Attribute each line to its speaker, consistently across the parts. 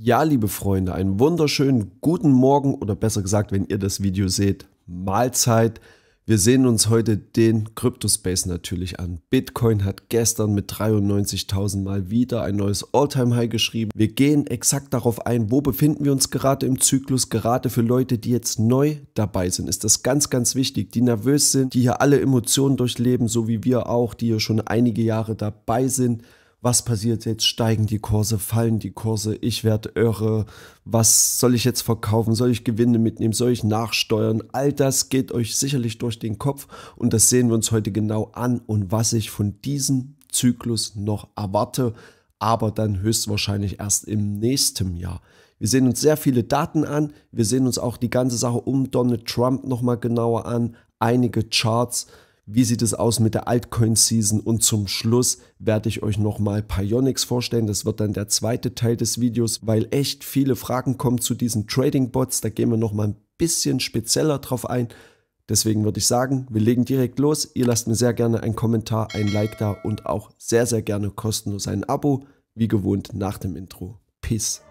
Speaker 1: Ja, liebe Freunde, einen wunderschönen guten Morgen oder besser gesagt, wenn ihr das Video seht, Mahlzeit. Wir sehen uns heute den Kryptospace natürlich an. Bitcoin hat gestern mit 93.000 mal wieder ein neues Alltime high geschrieben. Wir gehen exakt darauf ein, wo befinden wir uns gerade im Zyklus. Gerade für Leute, die jetzt neu dabei sind, ist das ganz, ganz wichtig. Die nervös sind, die hier alle Emotionen durchleben, so wie wir auch, die hier schon einige Jahre dabei sind was passiert jetzt? Steigen die Kurse, fallen die Kurse, ich werde irre, was soll ich jetzt verkaufen, soll ich Gewinne mitnehmen, soll ich nachsteuern? All das geht euch sicherlich durch den Kopf und das sehen wir uns heute genau an und was ich von diesem Zyklus noch erwarte, aber dann höchstwahrscheinlich erst im nächsten Jahr. Wir sehen uns sehr viele Daten an, wir sehen uns auch die ganze Sache um Donald Trump nochmal genauer an, einige Charts, wie sieht es aus mit der Altcoin-Season? Und zum Schluss werde ich euch nochmal Pionics vorstellen. Das wird dann der zweite Teil des Videos, weil echt viele Fragen kommen zu diesen Trading-Bots. Da gehen wir nochmal ein bisschen spezieller drauf ein. Deswegen würde ich sagen, wir legen direkt los. Ihr lasst mir sehr gerne einen Kommentar, ein Like da und auch sehr, sehr gerne kostenlos ein Abo. Wie gewohnt nach dem Intro. Peace.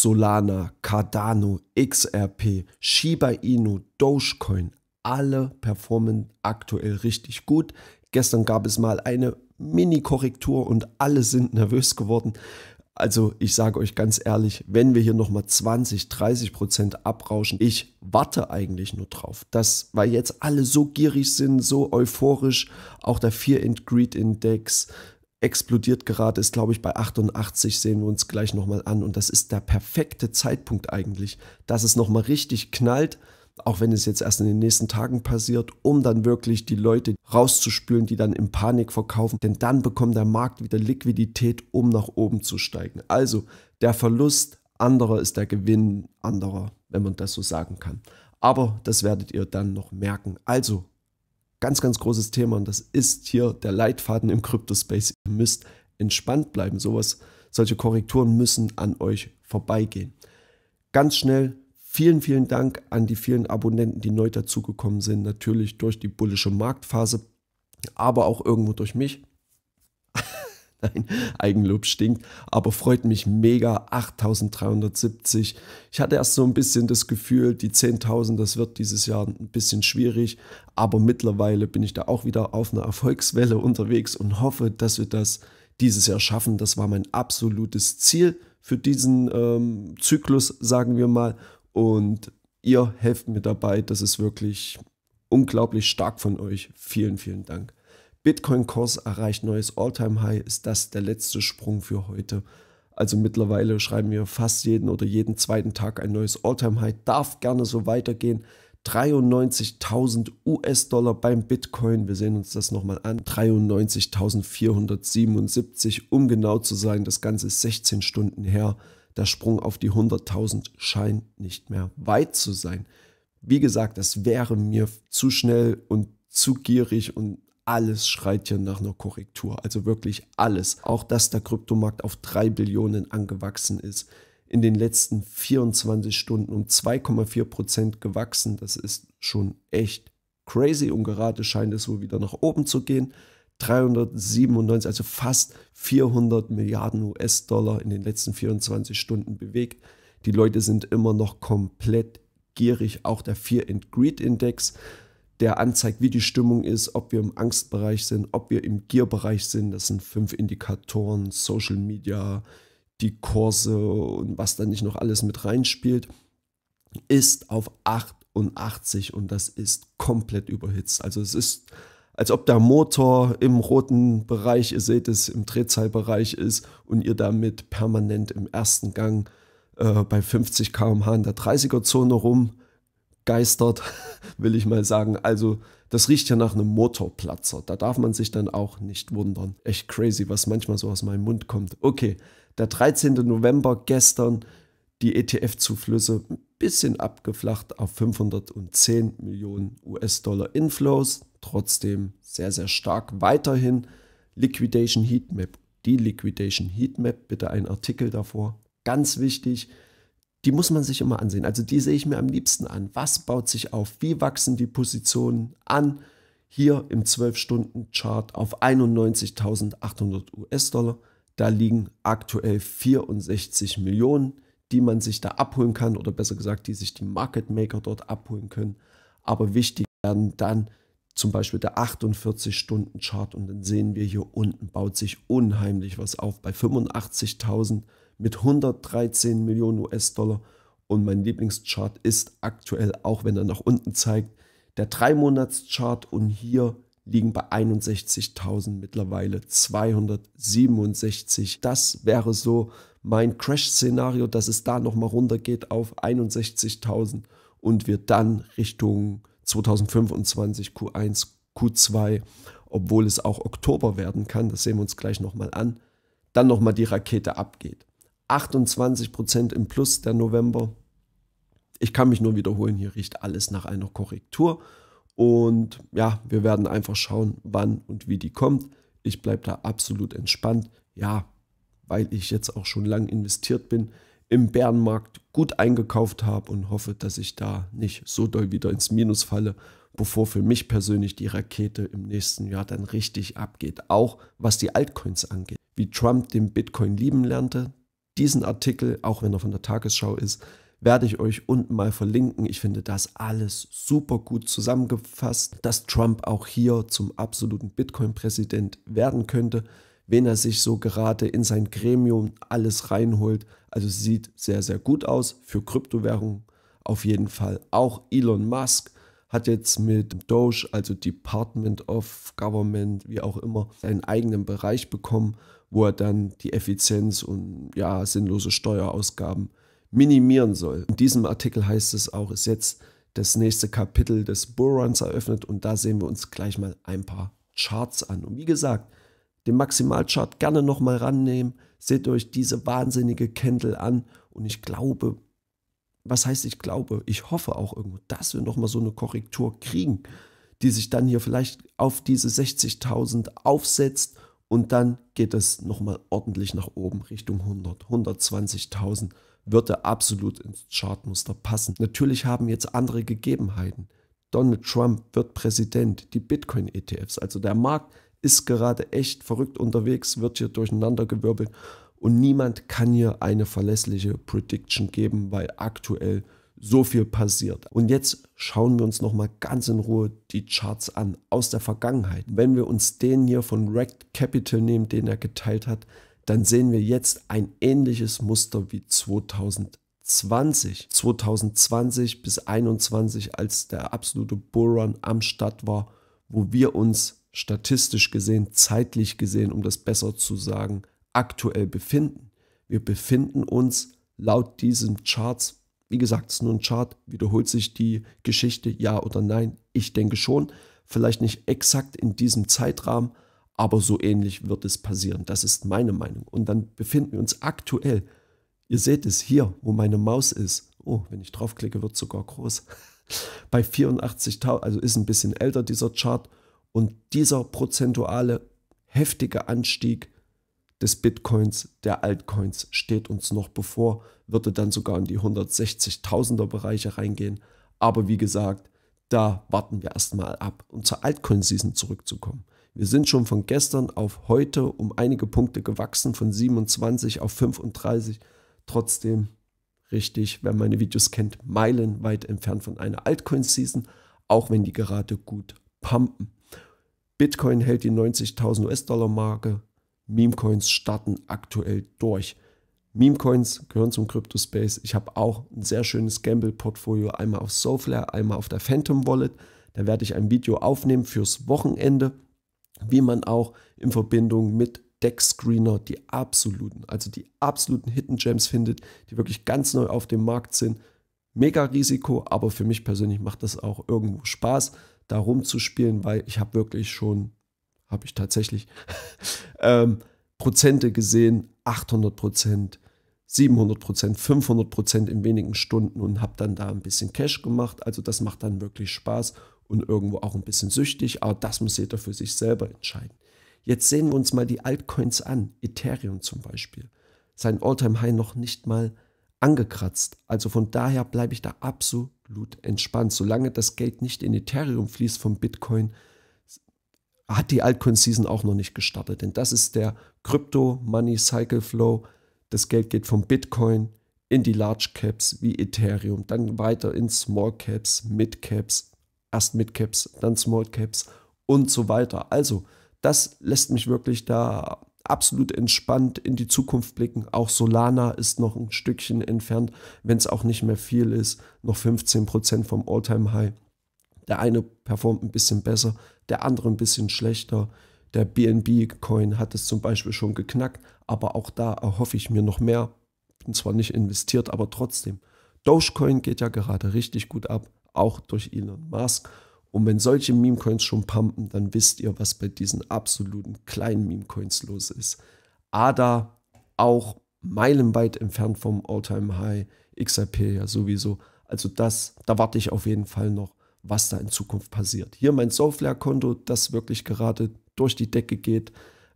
Speaker 1: Solana, Cardano, XRP, Shiba Inu, Dogecoin, alle performen aktuell richtig gut. Gestern gab es mal eine Mini-Korrektur und alle sind nervös geworden. Also ich sage euch ganz ehrlich, wenn wir hier nochmal 20, 30 Prozent abrauschen, ich warte eigentlich nur drauf, dass, weil jetzt alle so gierig sind, so euphorisch, auch der Fear and Greed Index, explodiert gerade, ist glaube ich bei 88, sehen wir uns gleich nochmal an. Und das ist der perfekte Zeitpunkt eigentlich, dass es nochmal richtig knallt, auch wenn es jetzt erst in den nächsten Tagen passiert, um dann wirklich die Leute rauszuspülen, die dann in Panik verkaufen. Denn dann bekommt der Markt wieder Liquidität, um nach oben zu steigen. Also der Verlust anderer ist der Gewinn anderer, wenn man das so sagen kann. Aber das werdet ihr dann noch merken. Also ganz, ganz großes Thema und das ist hier der Leitfaden im Crypto-Space. Ihr müsst entspannt bleiben. Sowas, solche Korrekturen müssen an euch vorbeigehen. Ganz schnell, vielen, vielen Dank an die vielen Abonnenten, die neu dazugekommen sind. Natürlich durch die bullische Marktphase, aber auch irgendwo durch mich. Nein, Eigenlob stinkt, aber freut mich mega. 8370. Ich hatte erst so ein bisschen das Gefühl, die 10.000, das wird dieses Jahr ein bisschen schwierig, aber mittlerweile bin ich da auch wieder auf einer Erfolgswelle unterwegs und hoffe, dass wir das dieses Jahr schaffen. Das war mein absolutes Ziel für diesen ähm, Zyklus, sagen wir mal. Und ihr helft mir dabei. Das ist wirklich unglaublich stark von euch. Vielen, vielen Dank. Bitcoin-Kurs erreicht neues All-Time-High. Ist das der letzte Sprung für heute? Also mittlerweile schreiben wir fast jeden oder jeden zweiten Tag ein neues All-Time-High. Darf gerne so weitergehen. 93.000 US-Dollar beim Bitcoin. Wir sehen uns das nochmal an. 93.477, um genau zu sein. Das Ganze ist 16 Stunden her. Der Sprung auf die 100.000 scheint nicht mehr weit zu sein. Wie gesagt, das wäre mir zu schnell und zu gierig und alles schreit hier nach einer Korrektur. Also wirklich alles. Auch dass der Kryptomarkt auf 3 Billionen angewachsen ist. In den letzten 24 Stunden um 2,4 Prozent gewachsen. Das ist schon echt crazy und gerade scheint es wohl wieder nach oben zu gehen. 397, also fast 400 Milliarden US-Dollar in den letzten 24 Stunden bewegt. Die Leute sind immer noch komplett gierig. Auch der Fear and Greed Index der anzeigt, wie die Stimmung ist, ob wir im Angstbereich sind, ob wir im Gierbereich sind. Das sind fünf Indikatoren, Social Media, die Kurse und was da nicht noch alles mit reinspielt, ist auf 88 und das ist komplett überhitzt. Also es ist, als ob der Motor im roten Bereich, ihr seht es, im Drehzahlbereich ist und ihr damit permanent im ersten Gang äh, bei 50 km/h in der 30er-Zone rum geistert, will ich mal sagen. Also das riecht ja nach einem Motorplatzer. Da darf man sich dann auch nicht wundern. Echt crazy, was manchmal so aus meinem Mund kommt. Okay, der 13. November gestern die ETF-Zuflüsse ein bisschen abgeflacht auf 510 Millionen US-Dollar Inflows. Trotzdem sehr, sehr stark weiterhin. Liquidation Heatmap. Die Liquidation Heatmap, bitte ein Artikel davor. Ganz wichtig, die muss man sich immer ansehen. Also die sehe ich mir am liebsten an. Was baut sich auf? Wie wachsen die Positionen an? Hier im 12-Stunden-Chart auf 91.800 US-Dollar. Da liegen aktuell 64 Millionen, die man sich da abholen kann oder besser gesagt, die sich die Market Maker dort abholen können. Aber wichtig werden dann zum Beispiel der 48-Stunden-Chart und dann sehen wir hier unten baut sich unheimlich was auf. Bei 85.000 mit 113 Millionen US-Dollar. Und mein Lieblingschart ist aktuell, auch wenn er nach unten zeigt, der 3-Monats-Chart. Und hier liegen bei 61.000 mittlerweile 267. Das wäre so mein Crash-Szenario, dass es da nochmal runtergeht auf 61.000 und wir dann Richtung 2025 Q1, Q2, obwohl es auch Oktober werden kann, das sehen wir uns gleich nochmal an, dann nochmal die Rakete abgeht. 28 Prozent im Plus der November. Ich kann mich nur wiederholen, hier riecht alles nach einer Korrektur. Und ja, wir werden einfach schauen, wann und wie die kommt. Ich bleibe da absolut entspannt. Ja, weil ich jetzt auch schon lange investiert bin, im Bärenmarkt gut eingekauft habe und hoffe, dass ich da nicht so doll wieder ins Minus falle, bevor für mich persönlich die Rakete im nächsten Jahr dann richtig abgeht. Auch was die Altcoins angeht. Wie Trump den Bitcoin lieben lernte, diesen Artikel, auch wenn er von der Tagesschau ist, werde ich euch unten mal verlinken. Ich finde das alles super gut zusammengefasst, dass Trump auch hier zum absoluten Bitcoin-Präsident werden könnte, wenn er sich so gerade in sein Gremium alles reinholt. Also sieht sehr, sehr gut aus für Kryptowährungen. Auf jeden Fall auch Elon Musk hat jetzt mit Doge, also Department of Government, wie auch immer, seinen eigenen Bereich bekommen, wo er dann die Effizienz und ja, sinnlose Steuerausgaben minimieren soll. In diesem Artikel heißt es auch, ist jetzt das nächste Kapitel des Bullruns eröffnet und da sehen wir uns gleich mal ein paar Charts an. Und wie gesagt, den Maximalchart gerne nochmal rannehmen. Seht euch diese wahnsinnige Candle an und ich glaube, was heißt ich glaube, ich hoffe auch irgendwo, dass wir nochmal so eine Korrektur kriegen, die sich dann hier vielleicht auf diese 60.000 aufsetzt und dann geht es nochmal ordentlich nach oben Richtung 100, 120.000 würde absolut ins Chartmuster passen. Natürlich haben jetzt andere Gegebenheiten. Donald Trump wird Präsident, die Bitcoin-ETFs, also der Markt ist gerade echt verrückt unterwegs, wird hier durcheinander gewirbelt und niemand kann hier eine verlässliche Prediction geben, weil aktuell so viel passiert. Und jetzt schauen wir uns nochmal ganz in Ruhe die Charts an aus der Vergangenheit. Wenn wir uns den hier von Racked Capital nehmen, den er geteilt hat, dann sehen wir jetzt ein ähnliches Muster wie 2020. 2020 bis 2021, als der absolute Bullrun am Start war, wo wir uns statistisch gesehen, zeitlich gesehen, um das besser zu sagen, aktuell befinden. Wir befinden uns laut diesen Charts, wie gesagt, es ist nur ein Chart, wiederholt sich die Geschichte, ja oder nein? Ich denke schon, vielleicht nicht exakt in diesem Zeitrahmen, aber so ähnlich wird es passieren. Das ist meine Meinung. Und dann befinden wir uns aktuell, ihr seht es hier, wo meine Maus ist. Oh, wenn ich draufklicke, wird sogar groß. Bei 84.000, also ist ein bisschen älter dieser Chart. Und dieser prozentuale heftige Anstieg des Bitcoins, der Altcoins steht uns noch bevor, würde dann sogar in die 160.000er Bereiche reingehen. Aber wie gesagt, da warten wir erstmal ab, um zur Altcoin-Season zurückzukommen. Wir sind schon von gestern auf heute um einige Punkte gewachsen, von 27 auf 35. Trotzdem richtig, wer meine Videos kennt, meilenweit entfernt von einer Altcoin-Season, auch wenn die gerade gut pumpen. Bitcoin hält die 90.000 US-Dollar-Marke, Memecoins starten aktuell durch. Memecoins gehören zum Crypto-Space. Ich habe auch ein sehr schönes Gamble-Portfolio, einmal auf Soulflare, einmal auf der Phantom Wallet. Da werde ich ein Video aufnehmen fürs Wochenende, wie man auch in Verbindung mit Deck-Screener die absoluten, also die absoluten Hidden Gems findet, die wirklich ganz neu auf dem Markt sind. Mega Risiko, aber für mich persönlich macht das auch irgendwo Spaß, da rumzuspielen, weil ich habe wirklich schon habe ich tatsächlich, ähm, Prozente gesehen, 800 Prozent, 700 Prozent, 500 Prozent in wenigen Stunden und habe dann da ein bisschen Cash gemacht. Also das macht dann wirklich Spaß und irgendwo auch ein bisschen süchtig, aber das muss jeder für sich selber entscheiden. Jetzt sehen wir uns mal die Altcoins an, Ethereum zum Beispiel. Sein All-Time-High noch nicht mal angekratzt. Also von daher bleibe ich da absolut entspannt. Solange das Geld nicht in Ethereum fließt vom Bitcoin, hat die Altcoin-Season auch noch nicht gestartet. Denn das ist der Crypto-Money-Cycle-Flow. Das Geld geht vom Bitcoin in die Large Caps wie Ethereum, dann weiter in Small Caps, Mid Caps, erst Mid Caps, dann Small Caps und so weiter. Also, das lässt mich wirklich da absolut entspannt in die Zukunft blicken. Auch Solana ist noch ein Stückchen entfernt, wenn es auch nicht mehr viel ist, noch 15% vom All-Time-High. Der eine performt ein bisschen besser, der andere ein bisschen schlechter. Der BNB-Coin hat es zum Beispiel schon geknackt, aber auch da erhoffe ich mir noch mehr. Bin zwar nicht investiert, aber trotzdem. Dogecoin geht ja gerade richtig gut ab, auch durch Elon Musk. Und wenn solche Meme-Coins schon pumpen, dann wisst ihr, was bei diesen absoluten kleinen Meme-Coins los ist. ADA auch meilenweit entfernt vom All-Time-High, XRP ja sowieso. Also das, da warte ich auf jeden Fall noch was da in Zukunft passiert. Hier mein Soulflare-Konto, das wirklich gerade durch die Decke geht.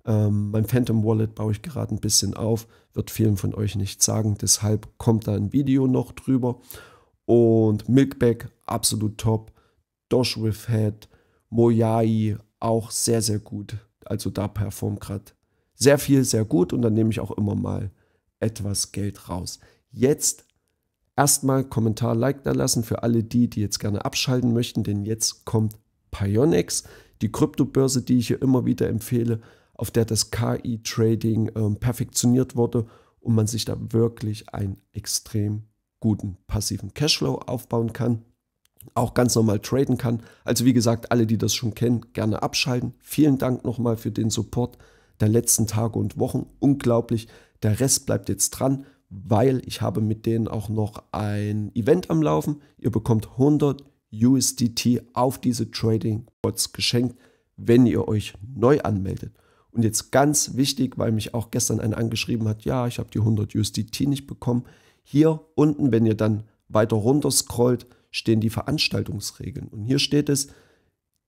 Speaker 1: Ähm, mein Phantom Wallet baue ich gerade ein bisschen auf, wird vielen von euch nicht sagen, deshalb kommt da ein Video noch drüber. Und Milkbag, absolut top. Dosh with Head, Mojai, auch sehr, sehr gut. Also da performt gerade sehr viel, sehr gut und dann nehme ich auch immer mal etwas Geld raus. Jetzt Erstmal Kommentar, Like da lassen für alle die, die jetzt gerne abschalten möchten, denn jetzt kommt Pionex, die Kryptobörse, die ich hier immer wieder empfehle, auf der das KI-Trading ähm, perfektioniert wurde und man sich da wirklich einen extrem guten passiven Cashflow aufbauen kann, auch ganz normal traden kann. Also wie gesagt, alle, die das schon kennen, gerne abschalten. Vielen Dank nochmal für den Support der letzten Tage und Wochen. Unglaublich. Der Rest bleibt jetzt dran weil ich habe mit denen auch noch ein Event am Laufen. Ihr bekommt 100 USDT auf diese Trading Bots geschenkt, wenn ihr euch neu anmeldet. Und jetzt ganz wichtig, weil mich auch gestern einer angeschrieben hat, ja, ich habe die 100 USDT nicht bekommen. Hier unten, wenn ihr dann weiter runter scrollt, stehen die Veranstaltungsregeln. Und hier steht es,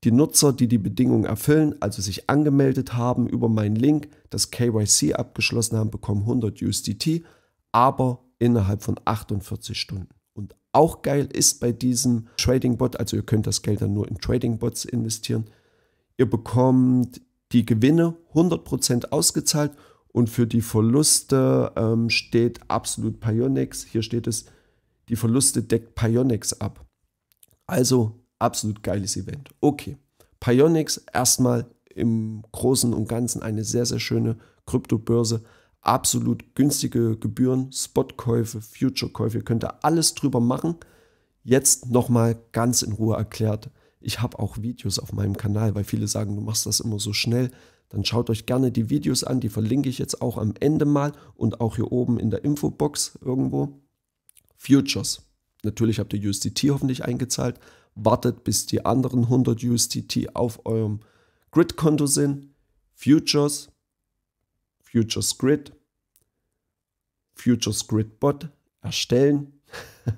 Speaker 1: die Nutzer, die die Bedingungen erfüllen, also sich angemeldet haben über meinen Link, das KYC abgeschlossen haben, bekommen 100 USDT aber innerhalb von 48 Stunden. Und auch geil ist bei diesem Trading Bot, also ihr könnt das Geld dann nur in Trading Bots investieren, ihr bekommt die Gewinne 100% ausgezahlt und für die Verluste ähm, steht absolut Pionix. Hier steht es, die Verluste deckt Pionix ab. Also absolut geiles Event. Okay, Pionix erstmal im Großen und Ganzen eine sehr, sehr schöne Kryptobörse absolut günstige Gebühren, Spotkäufe, Futurekäufe, ihr könnt da alles drüber machen. Jetzt nochmal ganz in Ruhe erklärt. Ich habe auch Videos auf meinem Kanal, weil viele sagen, du machst das immer so schnell. Dann schaut euch gerne die Videos an, die verlinke ich jetzt auch am Ende mal und auch hier oben in der Infobox irgendwo. Futures. Natürlich habt ihr USDT hoffentlich eingezahlt. Wartet, bis die anderen 100 USDT auf eurem Grid-Konto sind. Futures Futures Grid, Futures Grid Bot erstellen.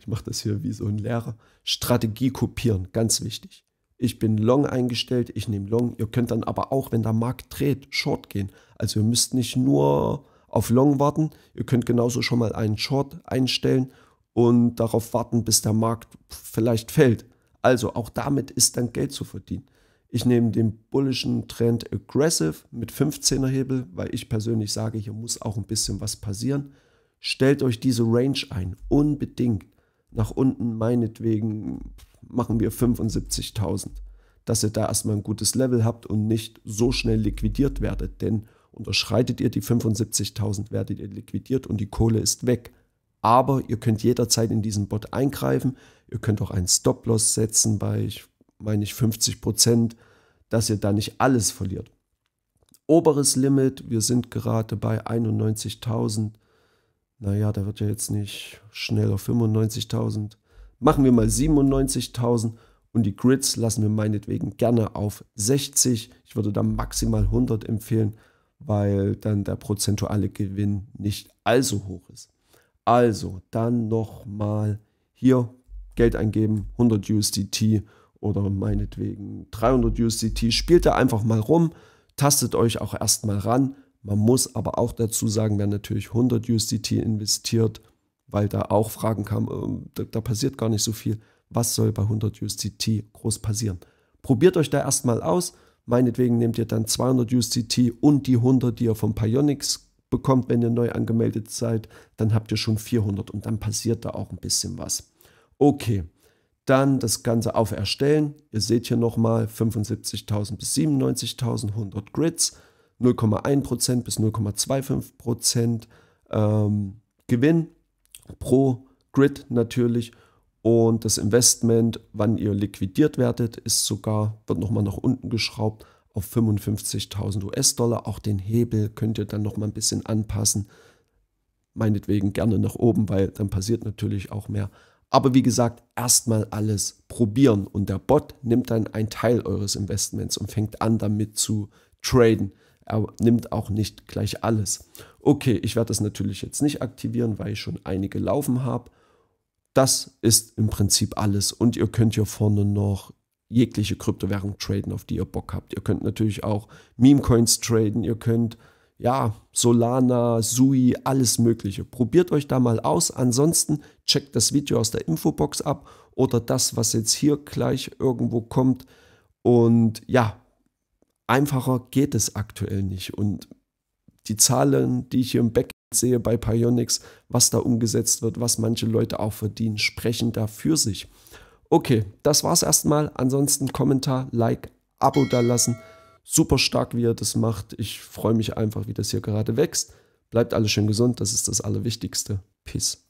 Speaker 1: ich mache das hier wie so ein Lehrer. Strategie kopieren, ganz wichtig. Ich bin long eingestellt, ich nehme long. Ihr könnt dann aber auch, wenn der Markt dreht, short gehen. Also ihr müsst nicht nur auf long warten, ihr könnt genauso schon mal einen short einstellen und darauf warten, bis der Markt vielleicht fällt. Also auch damit ist dann Geld zu verdienen. Ich nehme den bullischen Trend Aggressive mit 15er Hebel, weil ich persönlich sage, hier muss auch ein bisschen was passieren. Stellt euch diese Range ein, unbedingt. Nach unten meinetwegen machen wir 75.000. Dass ihr da erstmal ein gutes Level habt und nicht so schnell liquidiert werdet, denn unterschreitet ihr die 75.000, werdet ihr liquidiert und die Kohle ist weg. Aber ihr könnt jederzeit in diesen Bot eingreifen. Ihr könnt auch einen Stop-Loss setzen bei, ich meine ich 50 Prozent, dass ihr da nicht alles verliert. Oberes Limit, wir sind gerade bei 91.000. Naja, da wird ja jetzt nicht schneller 95.000. Machen wir mal 97.000 und die Grids lassen wir meinetwegen gerne auf 60. Ich würde da maximal 100 empfehlen, weil dann der prozentuale Gewinn nicht allzu hoch ist. Also, dann nochmal hier Geld eingeben, 100 USDT oder meinetwegen 300 USDT. Spielt da einfach mal rum, tastet euch auch erstmal ran. Man muss aber auch dazu sagen, wer natürlich 100 USDT investiert, weil da auch Fragen kamen, ähm, da, da passiert gar nicht so viel. Was soll bei 100 USDT groß passieren? Probiert euch da erstmal aus. Meinetwegen nehmt ihr dann 200 USDT und die 100, die ihr von Pionics bekommt, wenn ihr neu angemeldet seid. Dann habt ihr schon 400 und dann passiert da auch ein bisschen was. Okay. Dann das Ganze auf Erstellen. Ihr seht hier nochmal 75.000 bis 97.100 Grids, 0,1% bis 0,25% ähm, Gewinn pro Grid natürlich. Und das Investment, wann ihr liquidiert werdet, ist sogar, wird nochmal nach unten geschraubt auf 55.000 US-Dollar. Auch den Hebel könnt ihr dann nochmal ein bisschen anpassen. Meinetwegen gerne nach oben, weil dann passiert natürlich auch mehr. Aber wie gesagt, erstmal alles probieren und der Bot nimmt dann einen Teil eures Investments und fängt an damit zu traden. Er nimmt auch nicht gleich alles. Okay, ich werde das natürlich jetzt nicht aktivieren, weil ich schon einige laufen habe. Das ist im Prinzip alles und ihr könnt hier vorne noch jegliche Kryptowährung traden, auf die ihr Bock habt. Ihr könnt natürlich auch Meme-Coins traden, ihr könnt ja, Solana, Sui, alles Mögliche. Probiert euch da mal aus. Ansonsten checkt das Video aus der Infobox ab oder das, was jetzt hier gleich irgendwo kommt. Und ja, einfacher geht es aktuell nicht. Und die Zahlen, die ich hier im Backend sehe bei Pionix, was da umgesetzt wird, was manche Leute auch verdienen, sprechen da für sich. Okay, das war's erstmal. Ansonsten Kommentar, Like, Abo da lassen super stark, wie er das macht. Ich freue mich einfach, wie das hier gerade wächst. Bleibt alle schön gesund, das ist das Allerwichtigste. Peace.